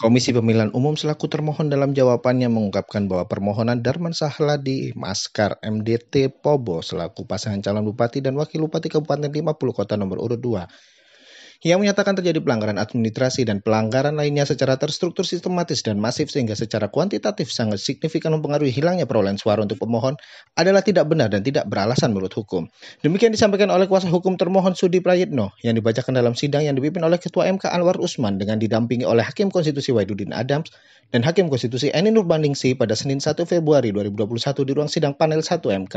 Komisi Pemilihan Umum selaku termohon dalam jawabannya mengungkapkan bahwa permohonan Darman Sahladi Maskar MDT Pobo selaku pasangan calon bupati dan wakil bupati Kabupaten 50 Kota nomor urut 2 yang menyatakan terjadi pelanggaran administrasi dan pelanggaran lainnya secara terstruktur sistematis dan masif sehingga secara kuantitatif sangat signifikan mempengaruhi hilangnya perolehan suara untuk pemohon adalah tidak benar dan tidak beralasan menurut hukum. Demikian disampaikan oleh kuasa hukum termohon Sudi Prayitno yang dibacakan dalam sidang yang dipimpin oleh Ketua MK Anwar Usman dengan didampingi oleh Hakim Konstitusi Waidudin Adams dan Hakim Konstitusi Eni Nurbandingsi pada Senin 1 Februari 2021 di ruang sidang panel 1 MK.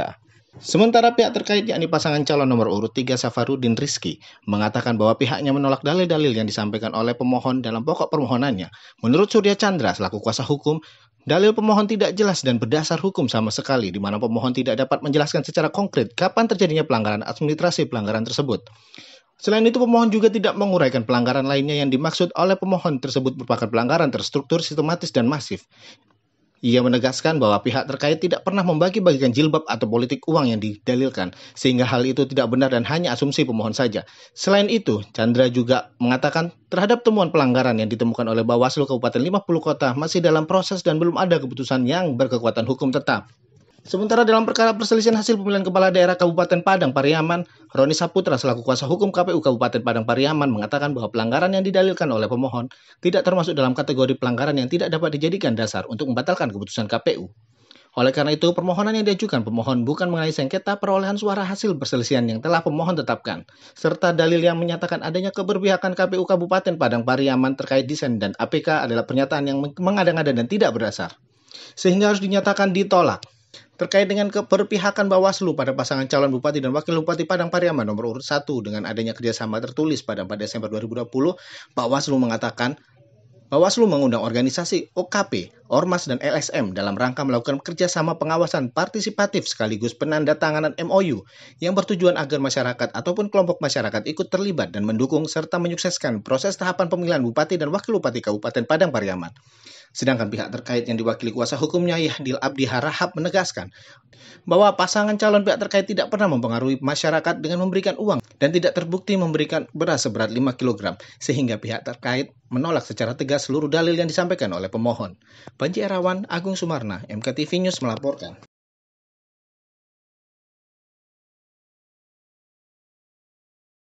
Sementara pihak terkait yakni pasangan calon nomor urut 3 Safarudin Rizki mengatakan bahwa pihaknya menolak dalil-dalil yang disampaikan oleh pemohon dalam pokok permohonannya. Menurut Surya Chandra selaku kuasa hukum, dalil pemohon tidak jelas dan berdasar hukum sama sekali di mana pemohon tidak dapat menjelaskan secara konkret kapan terjadinya pelanggaran administrasi pelanggaran tersebut. Selain itu, pemohon juga tidak menguraikan pelanggaran lainnya yang dimaksud oleh pemohon tersebut merupakan pelanggaran terstruktur, sistematis, dan masif. Ia menegaskan bahwa pihak terkait tidak pernah membagi-bagikan jilbab atau politik uang yang didalilkan, sehingga hal itu tidak benar dan hanya asumsi pemohon saja. Selain itu, Chandra juga mengatakan terhadap temuan pelanggaran yang ditemukan oleh Bawaslu Kabupaten 50 Kota masih dalam proses dan belum ada keputusan yang berkekuatan hukum tetap. Sementara dalam perkara perselisihan hasil pemilihan kepala daerah Kabupaten Padang Pariaman, Roni Saputra selaku kuasa hukum KPU Kabupaten Padang Pariaman mengatakan bahwa pelanggaran yang didalilkan oleh pemohon tidak termasuk dalam kategori pelanggaran yang tidak dapat dijadikan dasar untuk membatalkan keputusan KPU. Oleh karena itu, permohonan yang diajukan pemohon bukan mengenai sengketa perolehan suara hasil perselisihan yang telah pemohon tetapkan, serta dalil yang menyatakan adanya keberpihakan KPU Kabupaten Padang Pariaman terkait desain dan APK adalah pernyataan yang mengada-ngada dan tidak berdasar. Sehingga harus dinyatakan ditolak. Terkait dengan keberpihakan Bawaslu pada pasangan calon Bupati dan Wakil Bupati Padang Pariaman nomor urut 1 dengan adanya kerjasama tertulis pada 4 Desember 2020, Bawaslu mengatakan Bawaslu mengundang organisasi OKP, Ormas, dan LSM dalam rangka melakukan kerjasama pengawasan partisipatif sekaligus penanda tanganan MOU yang bertujuan agar masyarakat ataupun kelompok masyarakat ikut terlibat dan mendukung serta menyukseskan proses tahapan pemilihan Bupati dan Wakil Bupati Kabupaten Padang Pariaman. Sedangkan pihak terkait yang diwakili kuasa hukumnya Yahdil Abdi Harahap menegaskan bahwa pasangan calon pihak terkait tidak pernah mempengaruhi masyarakat dengan memberikan uang dan tidak terbukti memberikan beras seberat 5 kg, sehingga pihak terkait menolak secara tegas seluruh dalil yang disampaikan oleh pemohon. Panji Erawan, Agung Sumarna, MKTV News melaporkan.